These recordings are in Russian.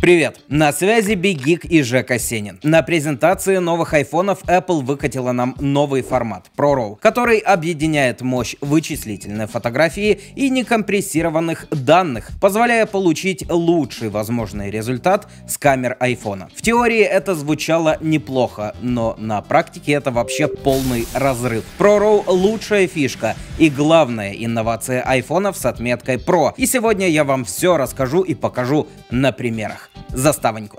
Привет! На связи Бигик и Жека Сенин. На презентации новых айфонов Apple выкатила нам новый формат ProRAW, который объединяет мощь вычислительной фотографии и некомпрессированных данных, позволяя получить лучший возможный результат с камер айфона. В теории это звучало неплохо, но на практике это вообще полный разрыв. ProRAW лучшая фишка и главная инновация айфонов с отметкой Pro. И сегодня я вам все расскажу и покажу на примерах заставоньку.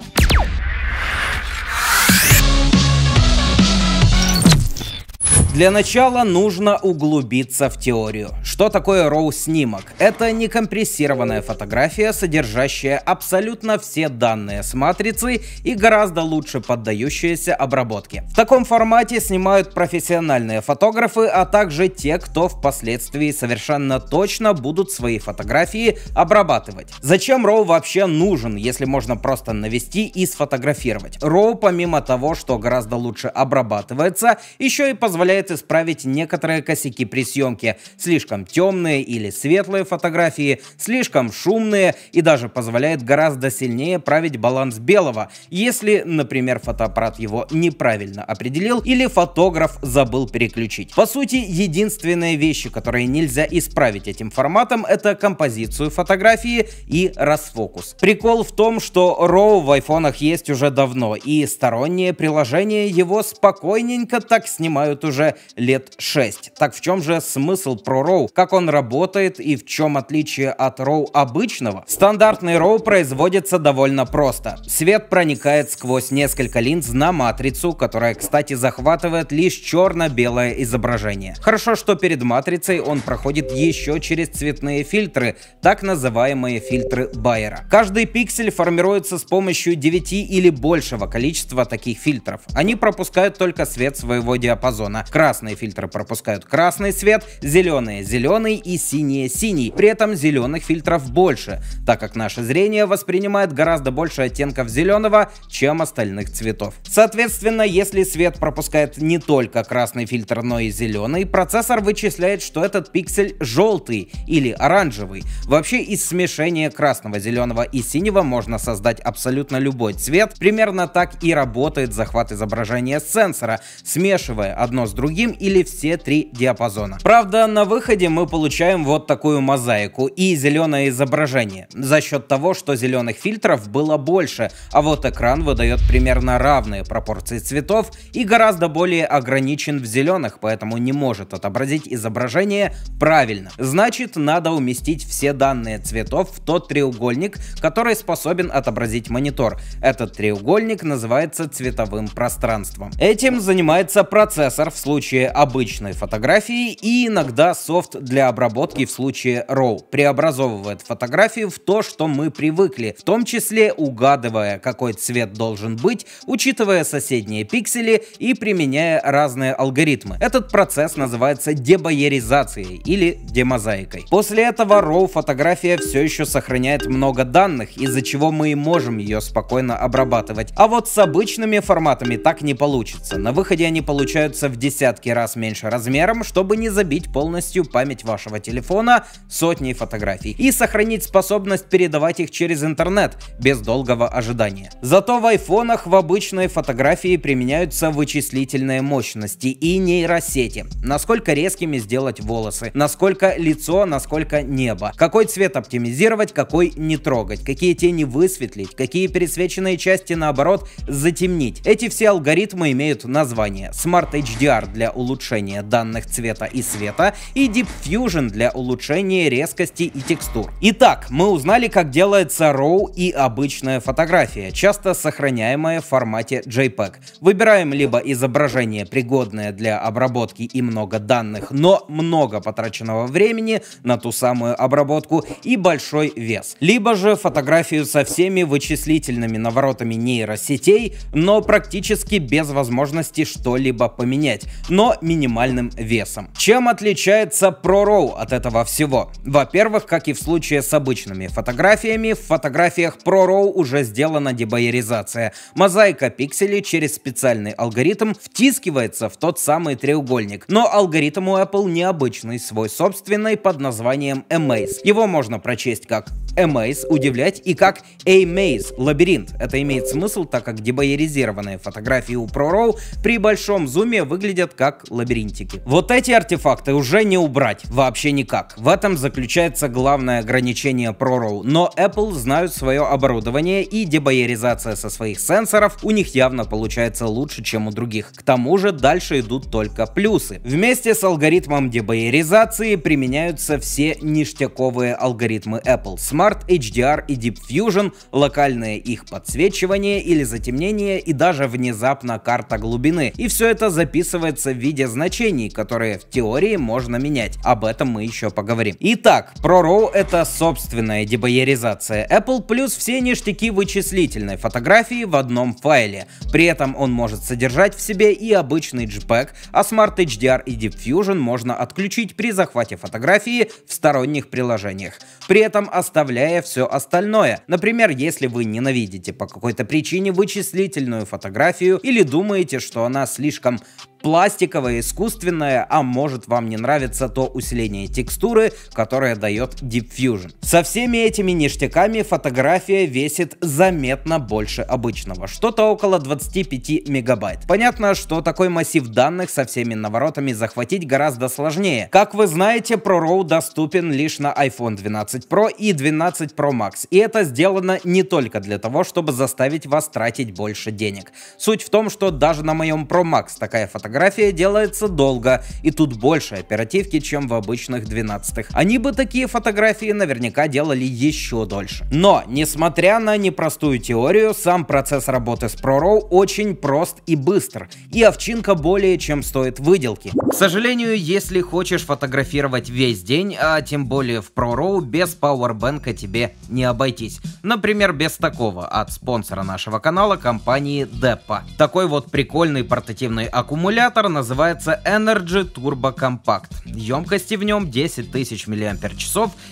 Для начала нужно углубиться в теорию. Что такое RAW-снимок? Это некомпрессированная фотография, содержащая абсолютно все данные с матрицы и гораздо лучше поддающаяся обработке. В таком формате снимают профессиональные фотографы, а также те, кто впоследствии совершенно точно будут свои фотографии обрабатывать. Зачем RAW вообще нужен, если можно просто навести и сфотографировать? RAW помимо того, что гораздо лучше обрабатывается, еще и позволяет помогает исправить некоторые косяки при съемке. Слишком темные или светлые фотографии, слишком шумные и даже позволяет гораздо сильнее править баланс белого, если, например, фотоаппарат его неправильно определил или фотограф забыл переключить. По сути, единственные вещи, которые нельзя исправить этим форматом, это композицию фотографии и расфокус. Прикол в том, что RAW в айфонах есть уже давно, и сторонние приложения его спокойненько так снимают уже лет 6. Так в чем же смысл про Роу? Как он работает и в чем отличие от Роу обычного? Стандартный Роу производится довольно просто. Свет проникает сквозь несколько линз на матрицу, которая, кстати, захватывает лишь черно-белое изображение. Хорошо, что перед матрицей он проходит еще через цветные фильтры, так называемые фильтры Байера. Каждый пиксель формируется с помощью 9 или большего количества таких фильтров. Они пропускают только свет своего диапазона. Красные фильтры пропускают красный свет, зеленые — зеленый и синие — синий. При этом зеленых фильтров больше, так как наше зрение воспринимает гораздо больше оттенков зеленого, чем остальных цветов. Соответственно, если свет пропускает не только красный фильтр, но и зеленый, процессор вычисляет, что этот пиксель желтый или оранжевый. Вообще из смешения красного, зеленого и синего можно создать абсолютно любой цвет. Примерно так и работает захват изображения сенсора, смешивая одно с другим другим или все три диапазона. Правда, на выходе мы получаем вот такую мозаику и зеленое изображение, за счет того, что зеленых фильтров было больше, а вот экран выдает примерно равные пропорции цветов и гораздо более ограничен в зеленых, поэтому не может отобразить изображение правильно. Значит, надо уместить все данные цветов в тот треугольник, который способен отобразить монитор. Этот треугольник называется цветовым пространством. Этим занимается процессор в случае случае обычной фотографии и иногда софт для обработки в случае RAW преобразовывает фотографию в то, что мы привыкли, в том числе угадывая, какой цвет должен быть, учитывая соседние пиксели и применяя разные алгоритмы. Этот процесс называется дебайеризацией или демозаикой. После этого RAW фотография все еще сохраняет много данных, из-за чего мы и можем ее спокойно обрабатывать. А вот с обычными форматами так не получится. На выходе они получаются в десятки десятки раз меньше размером, чтобы не забить полностью память вашего телефона сотней фотографий и сохранить способность передавать их через интернет без долгого ожидания. Зато в айфонах в обычной фотографии применяются вычислительные мощности и нейросети. Насколько резкими сделать волосы, насколько лицо, насколько небо, какой цвет оптимизировать, какой не трогать, какие тени высветлить, какие пересвеченные части наоборот затемнить. Эти все алгоритмы имеют название Smart HDR для для улучшения данных цвета и света и Deep Fusion для улучшения резкости и текстур. Итак, мы узнали, как делается RAW и обычная фотография, часто сохраняемая в формате JPEG. Выбираем либо изображение, пригодное для обработки и много данных, но много потраченного времени на ту самую обработку и большой вес. Либо же фотографию со всеми вычислительными наворотами нейросетей, но практически без возможности что-либо поменять но минимальным весом. Чем отличается ProRAW от этого всего? Во-первых, как и в случае с обычными фотографиями, в фотографиях ProRAW уже сделана дебайеризация. Мозаика пикселей через специальный алгоритм втискивается в тот самый треугольник. Но алгоритм у Apple необычный, свой собственный под названием Amaze. Его можно прочесть как a удивлять и как A-Maze лабиринт. Это имеет смысл, так как дебайеризированные фотографии у ProRAW при большом зуме выглядят как лабиринтики. Вот эти артефакты уже не убрать, вообще никак. В этом заключается главное ограничение ProRAW, но Apple знают свое оборудование и дебайеризация со своих сенсоров у них явно получается лучше, чем у других. К тому же дальше идут только плюсы. Вместе с алгоритмом дебайеризации применяются все ништяковые алгоритмы Apple. Smart StarMart, HDR и Deep Fusion, локальное их подсвечивание или затемнение и даже внезапно карта глубины. И все это записывается в виде значений, которые в теории можно менять. Об этом мы еще поговорим. Итак, ProRAW это собственная дебайеризация Apple плюс все ништяки вычислительной фотографии в одном файле. При этом он может содержать в себе и обычный JPEG, а Smart HDR и Deep Fusion можно отключить при захвате фотографии в сторонних приложениях. При этом оставлять подавляя все остальное. Например, если вы ненавидите по какой-то причине вычислительную фотографию или думаете, что она слишком пластиковое, искусственное, а может вам не нравится то усиление текстуры, которое дает Deep Fusion. Со всеми этими ништяками фотография весит заметно больше обычного, что-то около 25 мегабайт. Понятно, что такой массив данных со всеми наворотами захватить гораздо сложнее. Как вы знаете, ProRAW доступен лишь на iPhone 12 Pro и 12 Pro Max, и это сделано не только для того, чтобы заставить вас тратить больше денег. Суть в том, что даже на моем Pro Max такая фотография Фотография делается долго, и тут больше оперативки, чем в обычных 12-х. Они бы такие фотографии наверняка делали еще дольше. Но, несмотря на непростую теорию, сам процесс работы с ProRAW очень прост и быстр, и овчинка более чем стоит выделки. К сожалению, если хочешь фотографировать весь день, а тем более в ProRAW, без пауэрбэнка тебе не обойтись. Например, без такого от спонсора нашего канала компании Деппа. Такой вот прикольный портативный аккумулятор аккумулятор называется Energy Turbo Compact. Емкости в нем 10 тысяч мАч,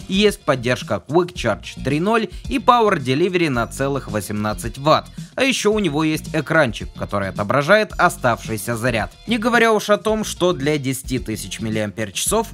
есть поддержка Quick Charge 3.0 и Power Delivery на целых 18 Вт. А еще у него есть экранчик, который отображает оставшийся заряд. Не говоря уж о том, что для 10 тысяч мАч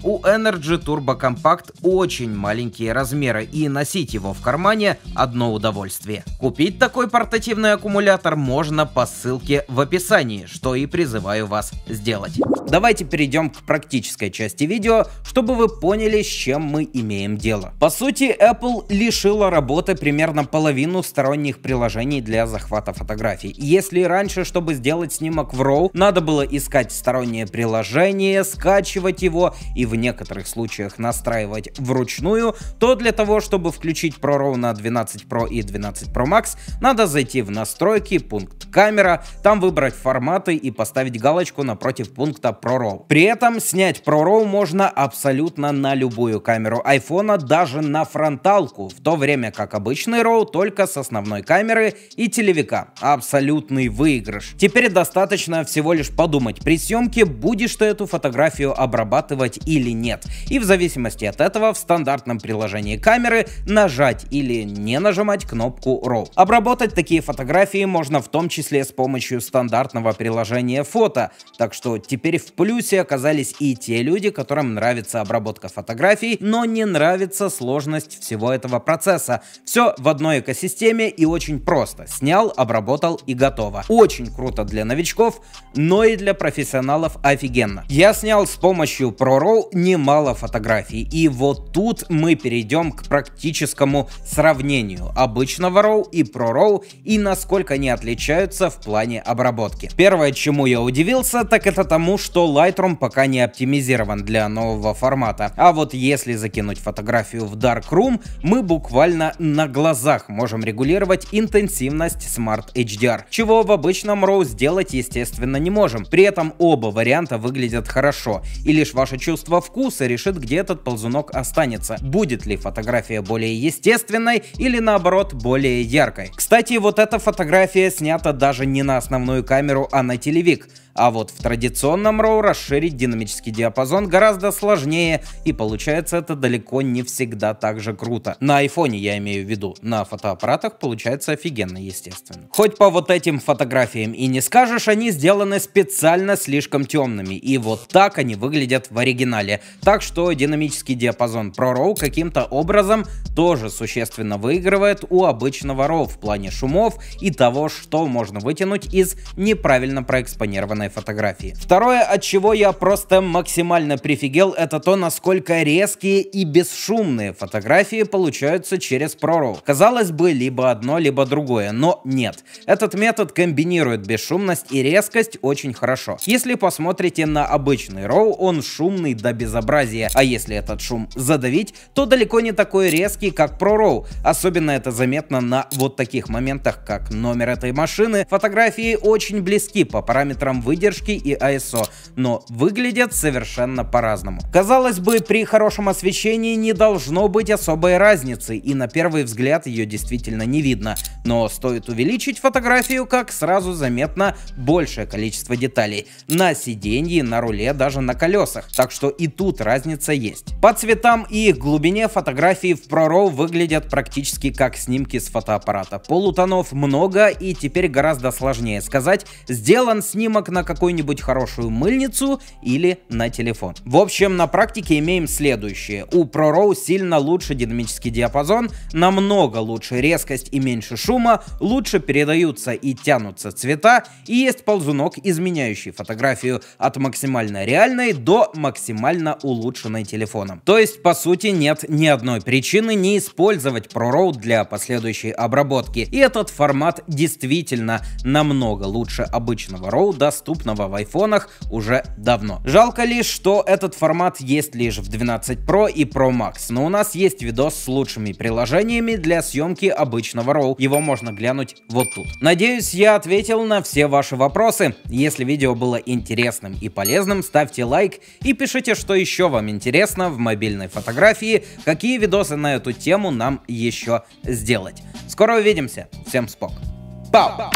у Energy Turbo Compact очень маленькие размеры и носить его в кармане одно удовольствие. Купить такой портативный аккумулятор можно по ссылке в описании, что и призываю вас вас сделать. Давайте перейдем к практической части видео, чтобы вы поняли, с чем мы имеем дело. По сути, Apple лишила работы примерно половину сторонних приложений для захвата фотографий. Если раньше, чтобы сделать снимок в RAW, надо было искать стороннее приложение, скачивать его и в некоторых случаях настраивать вручную, то для того, чтобы включить Pro ProRAW на 12 Pro и 12 Pro Max, надо зайти в настройки, пункт камера, там выбрать форматы и поставить галочку точку напротив пункта ProRAW. При этом снять ProRAW можно абсолютно на любую камеру айфона, даже на фронталку, в то время как обычный RAW только с основной камеры и телевика. Абсолютный выигрыш. Теперь достаточно всего лишь подумать при съемке, будешь ты эту фотографию обрабатывать или нет. И в зависимости от этого в стандартном приложении камеры нажать или не нажимать кнопку RAW. Обработать такие фотографии можно в том числе с помощью стандартного приложения фото, так что теперь в плюсе оказались и те люди, которым нравится обработка фотографий, но не нравится сложность всего этого процесса. Все в одной экосистеме и очень просто. Снял, обработал и готово. Очень круто для новичков, но и для профессионалов офигенно. Я снял с помощью ProRaw немало фотографий, и вот тут мы перейдем к практическому сравнению обычного RAW и ProRaw и насколько они отличаются в плане обработки. Первое, чему я удивился, удивился, так это тому, что Lightroom пока не оптимизирован для нового формата. А вот если закинуть фотографию в Darkroom, мы буквально на глазах можем регулировать интенсивность Smart HDR, чего в обычном RAW сделать естественно не можем. При этом оба варианта выглядят хорошо, и лишь ваше чувство вкуса решит, где этот ползунок останется. Будет ли фотография более естественной или наоборот более яркой. Кстати, вот эта фотография снята даже не на основную камеру, а на телевик. А вот в традиционном RAW расширить динамический диапазон гораздо сложнее, и получается это далеко не всегда так же круто. На iPhone, я имею в виду, на фотоаппаратах получается офигенно, естественно. Хоть по вот этим фотографиям и не скажешь, они сделаны специально слишком темными, и вот так они выглядят в оригинале. Так что динамический диапазон RAW каким-то образом тоже существенно выигрывает у обычного RAW в плане шумов и того, что можно вытянуть из неправильно проэкспонированных шикарные фотографии. Второе, от чего я просто максимально прифигел, это то, насколько резкие и бесшумные фотографии получаются через ProRAW. Казалось бы, либо одно, либо другое, но нет. Этот метод комбинирует бесшумность и резкость очень хорошо. Если посмотрите на обычный RAW, он шумный до безобразия, а если этот шум задавить, то далеко не такой резкий, как ProRAW. Особенно это заметно на вот таких моментах, как номер этой машины. Фотографии очень близки по параметрам вы выдержки и ISO, но выглядят совершенно по-разному. Казалось бы, при хорошем освещении не должно быть особой разницы, и на первый взгляд ее действительно не видно, но стоит увеличить фотографию, как сразу заметно большее количество деталей. На сиденье, на руле, даже на колесах, так что и тут разница есть. По цветам и их глубине фотографии в ProRAW выглядят практически как снимки с фотоаппарата. Полутонов много и теперь гораздо сложнее сказать, сделан снимок на какую-нибудь хорошую мыльницу или на телефон. В общем, на практике имеем следующее. У ProRAW сильно лучше динамический диапазон, намного лучше резкость и меньше шума, лучше передаются и тянутся цвета, и есть ползунок, изменяющий фотографию от максимально реальной до максимально улучшенной телефоном. То есть, по сути, нет ни одной причины не использовать ProRAW для последующей обработки. И этот формат действительно намного лучше обычного RAW доступен доступного в айфонах уже давно. Жалко лишь, что этот формат есть лишь в 12 Pro и Pro Max, но у нас есть видос с лучшими приложениями для съемки обычного RAW, его можно глянуть вот тут. Надеюсь, я ответил на все ваши вопросы. Если видео было интересным и полезным, ставьте лайк и пишите, что еще вам интересно в мобильной фотографии, какие видосы на эту тему нам еще сделать. Скоро увидимся. Всем спок. Пау!